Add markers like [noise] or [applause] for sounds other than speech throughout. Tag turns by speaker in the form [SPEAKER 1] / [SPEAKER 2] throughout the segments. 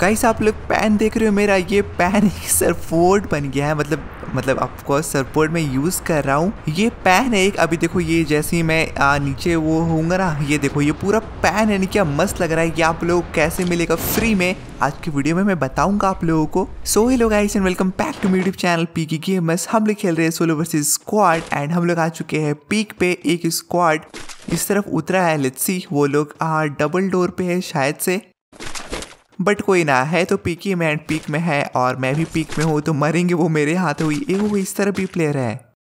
[SPEAKER 1] guys आप लोग pan देख रहे हो मेरा ये पैन एक सरपोर्ट बन गया है मतलब मतलब आपको सरपोर्ट में यूज़ कर रहा हूँ ये पैन है एक अभी देखो ये जैसे ही मैं आ, नीचे वो होऊंगा ना ये देखो ये पूरा पैन है क्या मस्त लग रहा है ये आप लोग कैसे मिलेगा फ्री में आज की वीडियो में मैं बताऊंगा आप लोगों को so hello guys and welcome back to YouTube channel P K games हम लोग खेल रहे हैं सोलो वर्सेज स्क्वाड एंड हम लोग आ चुके हैं पीक पे एक स्क्वाड इस तरफ उतरा है लेट्स सी वो लोग डबल डोर पे है शायद से बट कोई ना है तो पीक ही मैं पीक में है और मैं भी पीक में हूँ तो मरेंगे वो मेरे हाथ हुई ये वो इस तरह भी प्लेयर है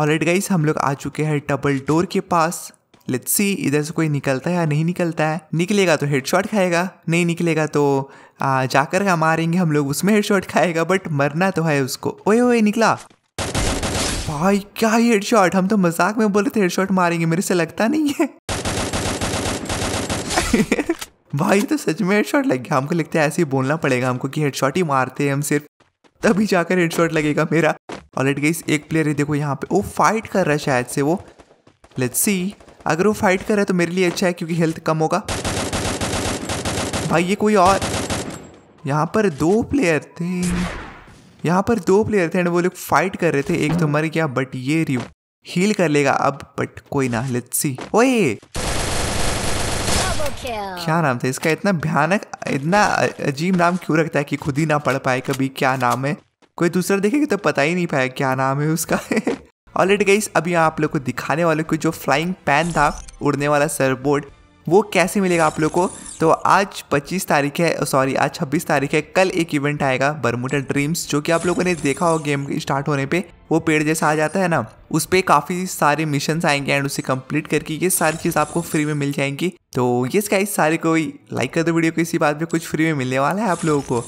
[SPEAKER 1] ऑलरेड गाइस हम लोग आ चुके हैं डबल डोर के पास लेट्स सी इधर से कोई निकलता है या नहीं निकलता है निकलेगा तो हेडशॉट खाएगा नहीं निकलेगा तो आ, जाकर का मारेंगे हम लोग उसमें हेडशॉट खाएगा बट मरना तो है उसको ओए ओए निकला भाई क्या ही हेडशॉट हम तो मजाक में बोले रहे थे हेडशॉट मारेंगे मेरे से लगता नहीं है [laughs] भाई तो सच में हेडशॉट लग गया हमको लगता है ऐसे ही बोलना पड़ेगा हमको कि हेडशॉट ही मारते हैं हम सिर्फ तभी जाकर हेडशॉट लगेगा मेरा और लेट गई एक प्लेयर है देखो यहाँ पे वो फाइट कर रहा है शायद से वो लेट्स सी अगर वो फाइट कर रहा है तो मेरे लिए अच्छा है क्योंकि हेल्थ कम होगा भाई ये कोई और यहाँ पर दो प्लेयर थे यहाँ पर दो प्लेयर थे एंड वो लोग फाइट कर रहे थे एक तो मर गया बट ये रिव हील कर लेगा अब बट कोई ना लेट्स सी ओए क्या नाम था इसका इतना भयानक इतना अजीब नाम क्यों रखता है कि खुद ही ना पढ़ पाए कभी क्या नाम है कोई दूसरा देखेगा तो पता ही नहीं पाया क्या नाम है उसका ऑलरेडी [laughs] गई अभी आप लोग को दिखाने वाले को जो फ्लाइंग पैन था उड़ने वाला सरबोर्ड वो कैसे मिलेगा आप लोग को तो आज 25 तारीख है सॉरी आज 26 तारीख है कल एक इवेंट आएगा बरमूडा ड्रीम्स जो कि आप लोगों ने देखा हो गेम स्टार्ट होने पे वो पेड़ जैसा आ जाता है ना उस पर काफ़ी सारे मिशन आएंगे एंड उसे कंप्लीट करके ये सारी चीज़ आपको फ्री में मिल जाएंगी तो ये गाइस सारे कोई लाइक कर दो वीडियो को इसी बात पर कुछ फ्री में मिलने वाला है आप लोगों को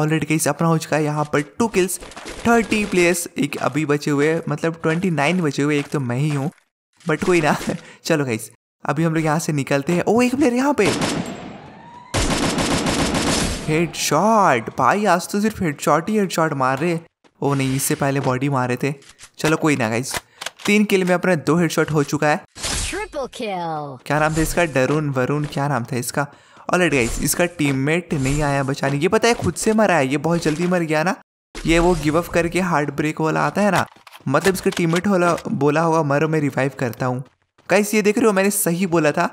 [SPEAKER 1] ऑलरेडी कहीं अपना हो चुका है यहाँ पर टू किल्स थर्टी प्लेयर्स एक अभी बचे हुए मतलब ट्वेंटी नाइन बचे हुए एक तो मैं ही हूँ बट कोई ना [laughs] चलो गाइस अभी हम लोग यहाँ से निकलते हैं ओ एक प्लेयर यहाँ पे हेड शॉट भाई आज तो सिर्फ हेड शॉट ही हेड शॉट मार रहे ओ नहीं इससे पहले बॉडी मारे थे चलो कोई ना गाइज तीन किल में अपने दो हेड शॉट हो चुका है क्या नाम था इसका डरुन वरुण क्या नाम था इसका ऑलरेडी गाइज इसका टीममेट नहीं आया बचाने ये पता है खुद से मरा है ये बहुत जल्दी मर गया ना ये वो गिव अप करके हार्ट ब्रेक वाला आता है ना मतलब इसका टीम मेट बोला होगा मरो मैं रिवाइव करता हूँ गाइस ये देख रहे हो मैंने सही बोला था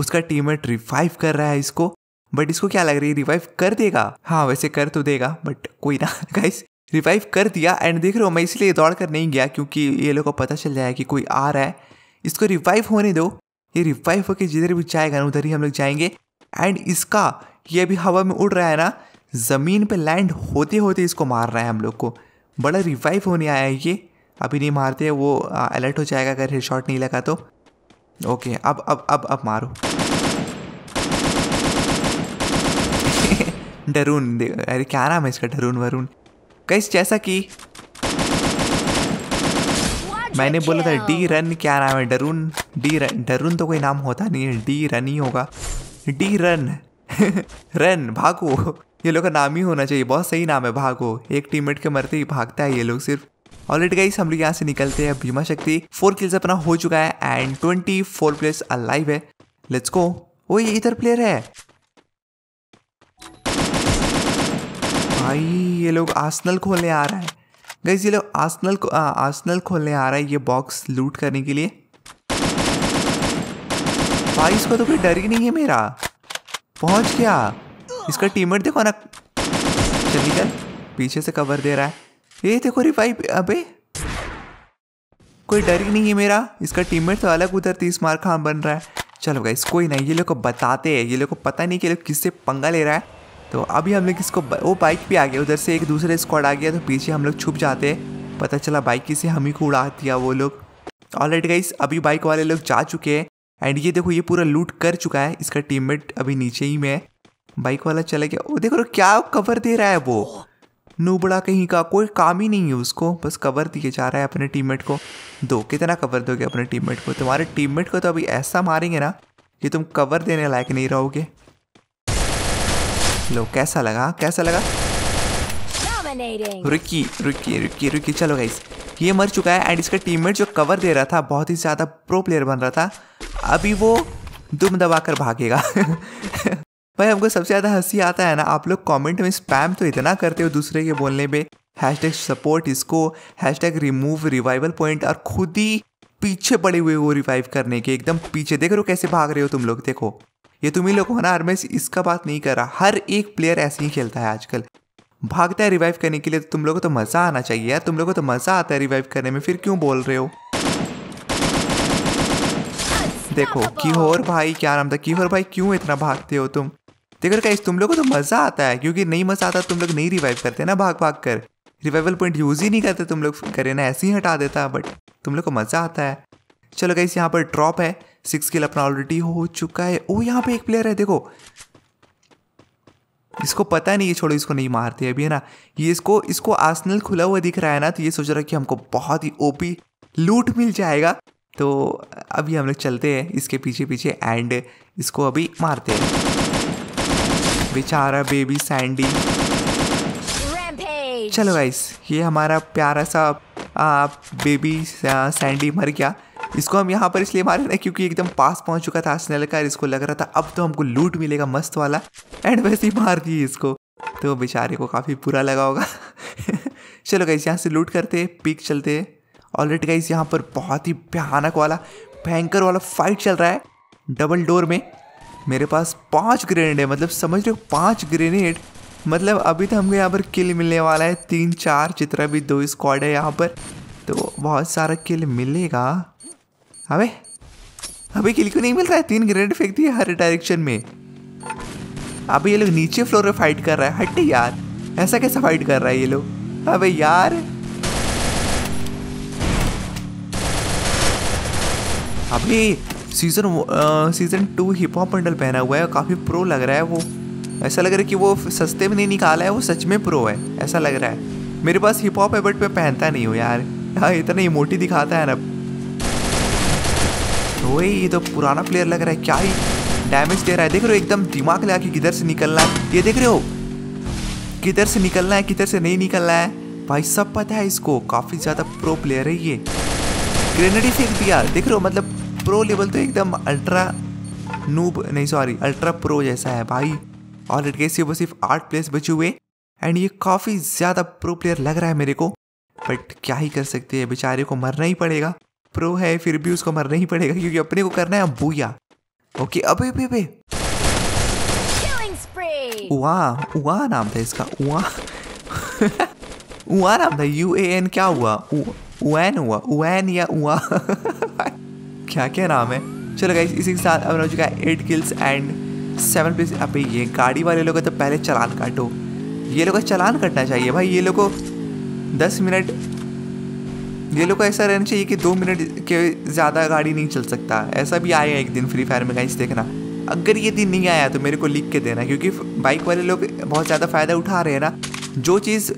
[SPEAKER 1] उसका टीममेट रिवाइव कर रहा है इसको बट इसको क्या लग रही है रिवाइव कर देगा हाँ वैसे कर तो देगा बट कोई ना गाइस [laughs] रिवाइव कर दिया एंड देख रहे हो मैं इसलिए दौड़ कर नहीं गया क्योंकि ये लोग को पता चल जाएगा कि कोई आ रहा है इसको रिवाइव होने दो ये रिवाइव होकर जिधर भी जाएगा ना उधर ही हम लोग जाएंगे एंड इसका ये अभी हवा में उड़ रहा है ना ज़मीन पे लैंड होते होते इसको मार रहा है हम लोग को बड़ा रिवाइव होने आया है ये अभी नहीं मारते वो अलर्ट हो जाएगा अगर हेड नहीं लगा तो ओके अब अब अब अब मारो [laughs] डरून अरे क्या नाम है इसका डरून वरून कैस जैसा कि मैंने बोला था डी रन क्या नाम है डरून डी रन डरून तो कोई नाम होता नहीं है डी रन ही होगा डी रन रन भागो ये लोग का नाम ही होना चाहिए बहुत सही नाम है भागो एक टीममेट के मरते ही भागता है ये लोग सिर्फ ऑलरेडी गाइस हम लोग यहाँ से निकलते हैं भीमा शक्ति फोर किल्स अपना हो चुका है and twenty four players alive है लेट्स गो वो ये इधर प्लेयर है भाई ये लोग आसनल खोलने आ रहा है गाइस ये लोग आसनल आ, आसनल खोलने आ रहा है ये बॉक्स लूट करने के लिए भाई इसको तो कोई डर ही नहीं है मेरा पहुंच गया इसका टीमर देखो ना चलिए पीछे से कवर दे रहा है ये देखो रिवाइव अबे कोई डर ही नहीं है मेरा इसका टीममेट तो अलग उधर तीस मार खान बन रहा है चलो गाइस कोई नहीं ये लोग को बताते हैं ये लोग को पता नहीं कि लोग किससे पंगा ले रहा है तो अभी हम लोग इसको वो बाइक भी आ गया उधर से एक दूसरे स्क्वाड आ गया तो पीछे हम लोग छुप जाते हैं पता चला बाइक किसे हम ही को उड़ा दिया वो लोग ऑलरेडी गाइस अभी बाइक वाले लोग जा चुके हैं एंड ये देखो ये पूरा लूट कर चुका है इसका टीम अभी नीचे ही में है बाइक वाला चला गया वो देखो क्या कवर दे रहा है वो नूबड़ा कहीं का कोई काम ही नहीं है उसको बस कवर दिए जा रहा है अपने टीममेट को दो कितना कवर दोगे अपने टीममेट को तुम्हारे टीममेट को तो अभी ऐसा मारेंगे ना कि तुम कवर देने लायक नहीं रहोगे लो कैसा लगा कैसा लगा रुकी रुकी रुकी रुकी चलो गाइस ये मर चुका है एंड इसका टीममेट जो कवर दे रहा था बहुत ही ज़्यादा प्रो प्लेयर बन रहा था अभी वो दुम दबा कर भागेगा [laughs] भाई हमको सबसे ज़्यादा हंसी आता है ना आप लोग कमेंट में स्पैम तो इतना करते हो दूसरे के बोलने पे हैश टैग सपोर्ट इसको hashtag remove revival point और खुद ही पीछे पड़े हुए वो रिवाइव करने के एकदम पीछे देख रहे हो कैसे भाग रहे हो तुम लोग देखो ये तुम ही लोग हो ना हरमेश इसका बात नहीं कर रहा हर एक प्लेयर ऐसे ही खेलता है आजकल भागता है रिवाइव करने के लिए तो तुम लोगों को तो मज़ा आना चाहिए यार तुम लोगों को तो मज़ा आता है रिवाइव करने में फिर क्यों बोल रहे हो देखो किहोर भाई क्या नाम था किहोर भाई क्यों इतना भागते हो तुम देखो कैसे तुम लोगों को तो मज़ा आता है क्योंकि नहीं मज़ा आता तुम लोग नहीं रिवाइव करते ना भाग भाग कर रिवाइवल पॉइंट यूज़ ही नहीं करते तुम लोग करे ना ऐसे ही हटा देता बट तुम लोग को मज़ा आता है चलो कैसे यहाँ पर ड्रॉप है सिक्स किल अपना ऑलरेडी हो चुका है ओ यहाँ पे एक प्लेयर है देखो इसको पता नहीं है छोड़ो इसको नहीं मारते अभी है ना ये इसको इसको आसनल खुला हुआ दिख रहा है ना तो ये सोच रहा है कि हमको बहुत ही ओपी लूट मिल जाएगा तो अभी हम लोग चलते हैं इसके पीछे पीछे एंड इसको अभी मारते हैं बेचारा बेबी सैंडी चलो गाइस ये हमारा प्यारा सा आ, बेबी सैंडी मर गया इसको हम यहाँ पर इसलिए मारे ना क्योंकि एकदम पास पहुंच चुका था स्नेल का इसको लग रहा था अब तो हमको लूट मिलेगा मस्त वाला एंड वैसे ही मार दिए इसको तो बेचारे को काफ़ी बुरा लगा होगा [laughs] चलो गाइस यहाँ से लूट करते पिक चलते हैं ऑलरेडी गाइस यहाँ पर बहुत ही भयानक वाला भयंकर वाला फाइट चल रहा है डबल डोर में मेरे पास पाँच ग्रेनेड है मतलब समझ रहे हो पाँच ग्रेनेड मतलब अभी तो हमको यहाँ पर किल मिलने वाला है तीन चार जितना भी दो स्क्वाड है यहाँ पर तो बहुत सारा किल मिलेगा अबे अभी किल क्यों नहीं मिल रहा है तीन ग्रेनेड फेंक दिए हर डायरेक्शन में अभी ये लोग नीचे फ्लोर पे फाइट कर रहा है हट्टे यार ऐसा कैसा फाइट कर रहा है ये लोग अबे यार अभी season season two hip hop bundle पहना हुआ है काफ़ी प्रो लग रहा है वो ऐसा लग रहा है कि वो सस्ते में नहीं निकाला है वो सच में प्रो है ऐसा लग रहा है मेरे पास हिप हॉप है बट मैं पहनता नहीं हूँ यार हाँ इतना इमोटी दिखाता है ना ओए ये तो पुराना प्लेयर लग रहा है क्या ही डैमेज दे रहा है देख रहे हो एकदम दिमाग लगा कि किधर से निकलना है ये देख रहे हो किधर से निकलना है किधर से नहीं निकलना है भाई सब पता है इसको काफ़ी ज़्यादा प्रो प्लेयर है ये ग्रेनेड ही फेंक दिया देख रहे हो मतलब प्रो लेवल तो एकदम अल्ट्रा नूब नहीं सॉरी अल्ट्रा प्रो जैसा है भाई और इट गेस वो सिर्फ आठ प्लेयर्स बचे हुए एंड ये काफ़ी ज़्यादा प्रो प्लेयर लग रहा है मेरे को बट क्या ही कर सकते हैं बेचारे को मरना ही पड़ेगा प्रो है फिर भी उसको मरना ही पड़ेगा क्योंकि अपने को करना है बूया ओके अबे अबे अबे वाह वाह नाम था इसका वाह वाह [laughs] नाम था यू ए एन क्या हुआ वैन हुआ वैन या हुआ [laughs] क्या क्या नाम है चलो गाइस इसी के साथ अब हो चुका है eight kills and seven place अब ये गाड़ी वाले लोग तो पहले चलान काटो ये लोग का चलान कटना चाहिए भाई ये लोग को दस मिनट ये लोग को ऐसा रहना चाहिए कि दो मिनट के ज़्यादा गाड़ी नहीं चल सकता ऐसा भी आया एक दिन फ्री फायर में गाइस देखना अगर ये दिन नहीं आया तो मेरे को लिख के देना क्योंकि बाइक वाले लोग बहुत ज़्यादा फ़ायदा उठा रहे हैं ना जो चीज़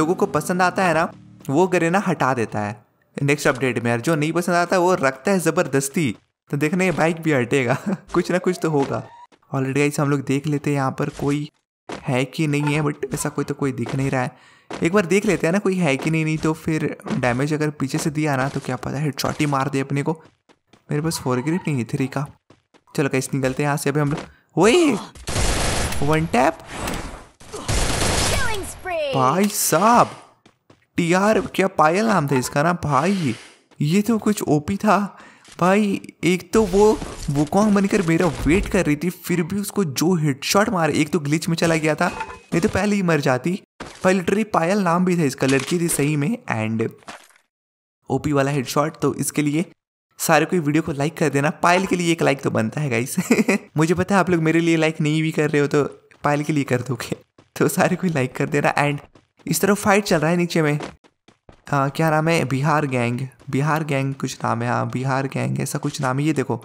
[SPEAKER 1] लोगों को पसंद आता है ना वो करे ना हटा देता है नेक्स्ट अपडेट में यार जो नहीं पसंद आता वो रखता है ज़बरदस्ती तो देखना ये बाइक भी हटेगा [laughs] कुछ ना कुछ तो होगा ऑलरेडी गाइस हम लोग देख लेते हैं यहाँ पर कोई है कि नहीं है बट ऐसा कोई तो कोई दिख नहीं रहा है एक बार देख लेते हैं ना कोई है कि नहीं नहीं तो फिर डैमेज अगर पीछे से दिया ना तो क्या पता है शॉट मार दे अपने को मेरे पास फोर ग्रिप नहीं है थ्री का चलो कैसे निकलते हैं यहाँ से अभी हम लोग वही वन टैप भाई साहब टी आर क्या पायल नाम था इसका ना भाई ये तो कुछ ओपी था भाई एक तो वो वोकॉन्ग बनकर मेरा वेट कर रही थी फिर भी उसको जो हेडशॉट मारे एक तो ग्लिच में चला गया था नहीं तो पहले ही मर जाती भाई लिटरली पायल नाम भी था इसका लड़की थी सही में एंड ओपी वाला हेडशॉट तो इसके लिए सारे कोई वीडियो को लाइक कर देना पायल के लिए एक लाइक तो बनता है गाइस [laughs] मुझे पता है आप लोग मेरे लिए लाइक नहीं भी कर रहे हो तो पायल के लिए कर दोगे तो सारे कोई लाइक कर देना एंड इस तरफ फाइट चल रहा है नीचे में आ, क्या नाम है बिहार गैंग बिहार गैंग कुछ नाम है हाँ बिहार गैंग ऐसा कुछ नाम है ये देखो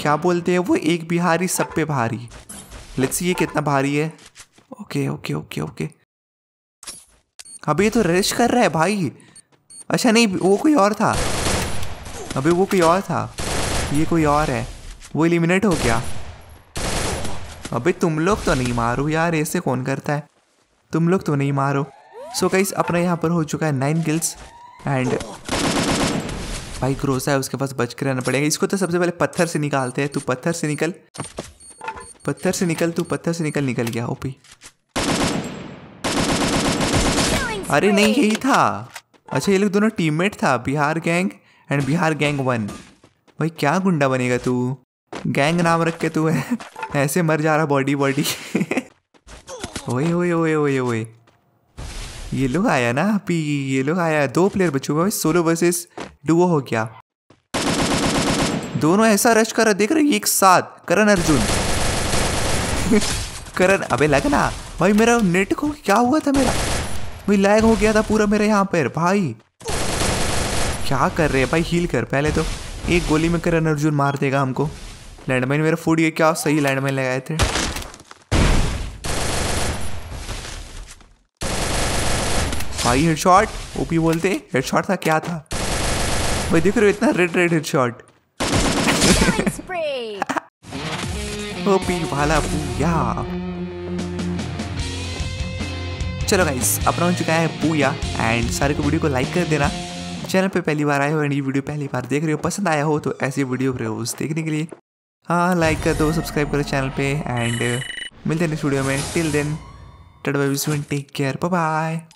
[SPEAKER 1] क्या बोलते हैं वो एक बिहारी सब पे भारी लेट्स ये कितना भारी है ओके ओके ओके ओके अभी ये तो रेस्ट कर रहा है भाई अच्छा नहीं वो कोई और था अभी वो कोई और था ये कोई और है वो एलिमिनेट हो गया अभी तुम लोग तो नहीं मारो यार ऐसे कौन करता है तुम लोग तो नहीं मारो सो कई अपना यहाँ पर हो चुका है नाइन किल्स एंड भाई ग्रोसा है उसके पास बच के रहना पड़ेगा इसको तो सबसे पहले पत्थर से निकालते हैं तू पत्थर से निकल पत्थर से निकल तू पत्थर से निकल निकल गया ओपी अरे नहीं यही था अच्छा ये लोग दोनों टीममेट था Bihar gang and Bihar gang one भाई क्या गुंडा बनेगा तू गैंग नाम रख के तू है ऐसे मर जा रहा बॉडी बॉडी ओए ओए ओए ओए ओए ये लोग आया ना अभी ये लोग आया दो प्लेयर बचे हुए सोलो वर्सेस डुओ हो गया दोनों ऐसा रश कर देख रहे एक साथ करण अर्जुन करण अबे लगना भाई मेरा नेट को क्या हुआ था मेरा भाई लैग हो गया था पूरा मेरे यहाँ पर भाई क्या कर रहे हैं भाई हील कर पहले तो एक गोली में करण अर्जुन मार देगा हमको लैंडमाइन मेरा फूट गया क्या सही लैंडमाइन लगाए थे भाई हेडशॉट ओपी बोलते हेडशॉट था क्या था भाई देख रहे हो इतना रेड रेड हेडशॉट ओपी भाला पूया चलो गाइस अपना हो चुका है पूया एंड सारे को वीडियो को लाइक कर देना चैनल पे पहली बार आए हो एंड ये वीडियो पहली बार देख रहे हो पसंद आया हो तो ऐसी वीडियो रोज देखने के लिए हाँ लाइक कर दो सब्सक्राइब करो चैनल पे एंड मिलते हैं स्टूडियो में टिल देन टड टेक केयर बाय